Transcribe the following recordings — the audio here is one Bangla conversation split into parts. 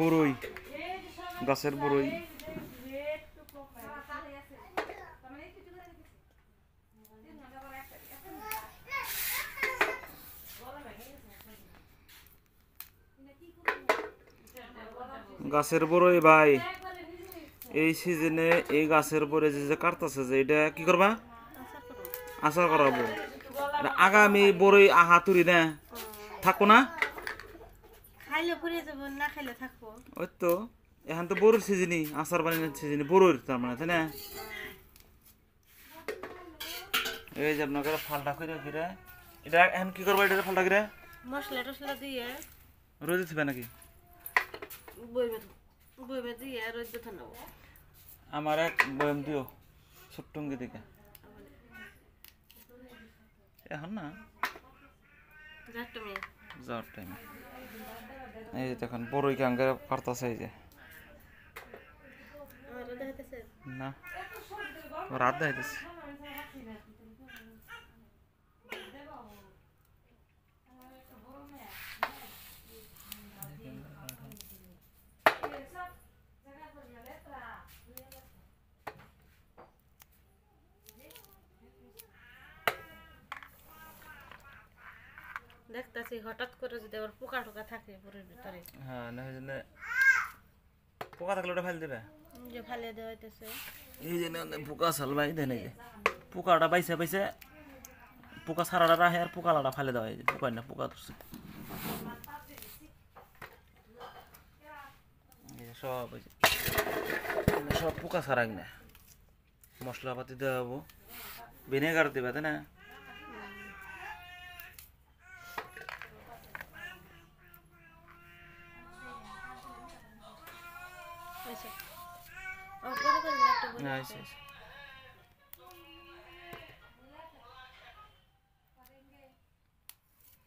বড়ই গাছের বড়ই গাছের বড়ই ভাই এই সিজনে এই গাছের বড়ে যে যে কাটতেছে যে এটা কি করবা আশা করাবো আগামী বড়ই আহা তুরি না থাকো না খাইলে পড়ে যাব না খাইলে থাকবো ওই তো এখন তো মানে, এই যে আপনার ফালটা কইরা কিরা কি করবো এটা ফালটা কিরা মশলা টসলা আমার এক বয়ম দিও সুট্টুঙ্গি দিকে এখন না যাওয়ার টাইমে যাওয়ার টাইমে এই যে দেখেন বড়ই গাঙ্গে কাটতেছে এই যে না রাত দেখাইতেছে দেখতেছি হঠাৎ করে যদি আবার পোকা টোকা থাকে পুরের ভিতরে হ্যাঁ না জন্য পোকা থাকলে ওটা ফেল দেবে যে ফেলে দেওয়া হইতেছে এই জন্য পোকা সালবাই দেয় না পোকাটা পাইছে পাইছে পোকা সারাটা রাখে আর পোকা লাটা ফেলে দেওয়া হয় পোকা না পোকা সব সব পোকা সারাক না মশলাপাতি দেওয়া হবো ভিনেগার দেবে তাই না Nice, nice.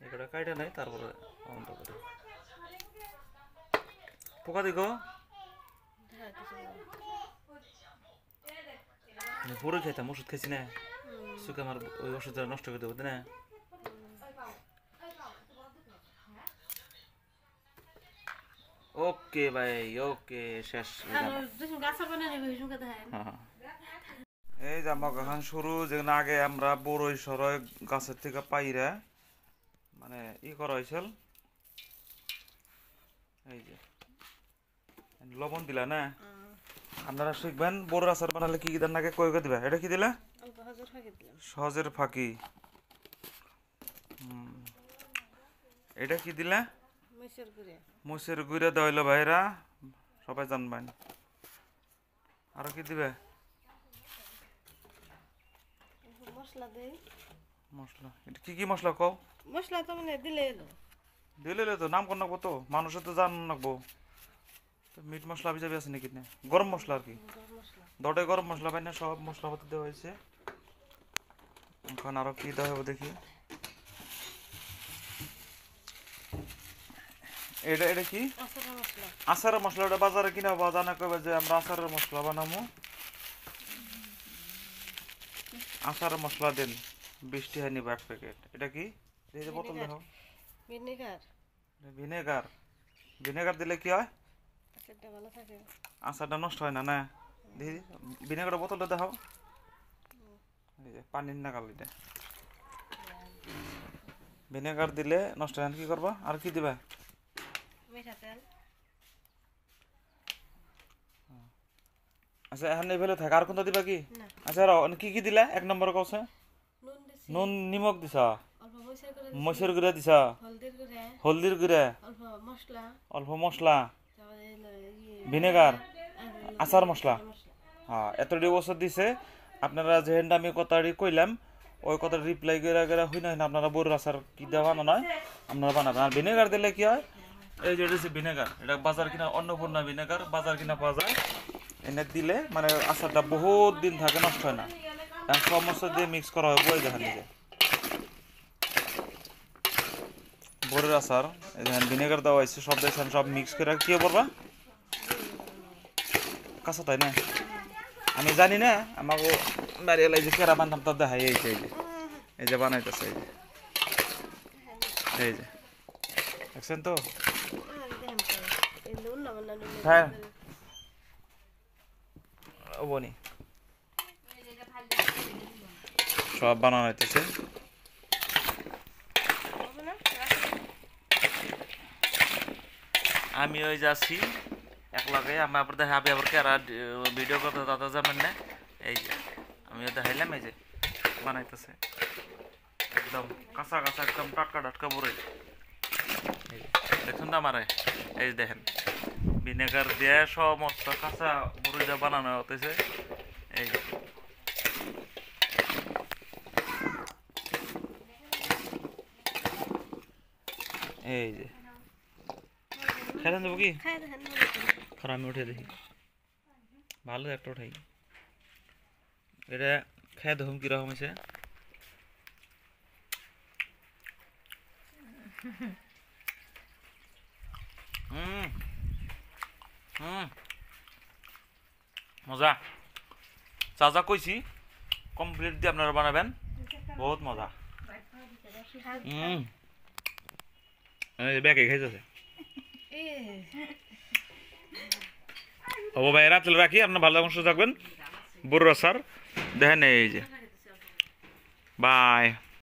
ఇక్కడ కైటన్ అయి తర్వాత ఉంటుంది পোক দেখো হুড়ো খেতাম ওষুধ খেয়েছি না সুখ আমার ওই ওষুধ নষ্ট করে দেবো না ওকে ভাই ওকে শেষ হ্যাঁ, হ্যাঁ, হ্যাঁ। এই জামা কাখান শুরু যেখানে আগে আমরা বড়ই সরই গাছের থেকে পাইরা মানে ই করা হয়েছিল এই যে লবণ দিলা না আপনারা শিখবেন বড় আচার বানালে কি কি দেন আগে কয়ে দিবা এটা কি দিলা সহজের ফাঁকি এটা কি দিলা মুসের গুড়া দিল ভাইরা সবাই জানবেন আর কি দিবে কি কি নাম তো জান তো মিট মশলা আবি আছে নাকি গরম মশলা আর কি দটে গরম মশলা পাই না সব মশলা পাতি দেওয়া হয়েছে এখন আরো কি দেওয়া দেখি এটা এটা কি আচারের মশলা এটা বাজারে কিনা বা জানা করবে যে আমরা আচারের মশলা বানাবো আচারের মশলা দেন বৃষ্টি হয়নি বার প্যাকেট এটা কি এই যে বোতল দেখো ভিনেগার ভিনেগার ভিনেগার দিলে কি হয় আচারটা নষ্ট হয় না না দেখি ভিনেগারের বোতলটা দেখাও এই যে পানির নাগাল এটা ভিনেগার দিলে নষ্ট হয় না কি করবা আর কি দিবা মিঠা তেল আচ্ছা এখানে এইভাবে থাকা আর কোনটা দিবা কি আচ্ছা কি কি দিলা এক নম্বর কওছে নুন নিমখ দিছা মসুর গুঁড়া দিছা হলদির গুঁড়া অল্প মশলা ভিনেগার আচার মশলা হ্যাঁ এতটি বছর দিছে আপনারা যেহেন আমি কথাটি কইলাম ওই কথা রিপ্লাই করে গেলে হই না আপনারা বড় আচার কি দেওয়া না নয় আপনারা বানাবেন আর ভিনেগার দিলে কি হয় এই যে এটা ভিনেগার এটা বাজার কিনা অন্নপূর্ণা ভিনেগার বাজার কিনা পাওয়া এনে দিলে মানে আচারটা বহুত দিন থাকে নষ্ট হয় না সমস্ত দিয়ে মিক্স করা হয় বই দেখেন নিজে বোরের আচার এখানে ভিনেগার দেওয়া হয়েছে সব দেখছেন সব মিক্স করে কী করবা কাঁচা তাই না আমি জানি না আমাকে বাড়ি এলাই যে কেরা বানতাম তার দেখাই এই যে এই যে বানাইতেছে এই যে এই যে দেখছেন তো হ্যাঁ। সব বানানো হইতেছে আমি ওই যাচ্ছি একলাগে আমার আবার দেখা আবার কেরা ভিডিও করতে দাদা যাবেন না এই যে আমিও দেখাইলাম এই যে বানাইতেছে একদম কাঁচা কাঁচা একদম টাটকা টাটকা বড়ই দেখুন না আমারে এই যে দেখেন ভিনেগার দিয়ে সমস্ত কাঁচা মরিচা বানানো হতেছে এই এই যে খাইলাম দেবো কি খারাপ আমি উঠে দেখি ভালো একটা উঠাই এটা খাই দেখুন কীরকম হয়েছে মজা যা যা কইছি কমপ্লিট দিয়ে আপনারা বানাবেন বহুত মজা হুম ব্যাগে খাইতেছে হবো ভাইয়েরা তাহলে রাখি আপনার ভালো থাকবেন সুস্থ থাকবেন বুড়ো স্যার দেখেন এই যে বাই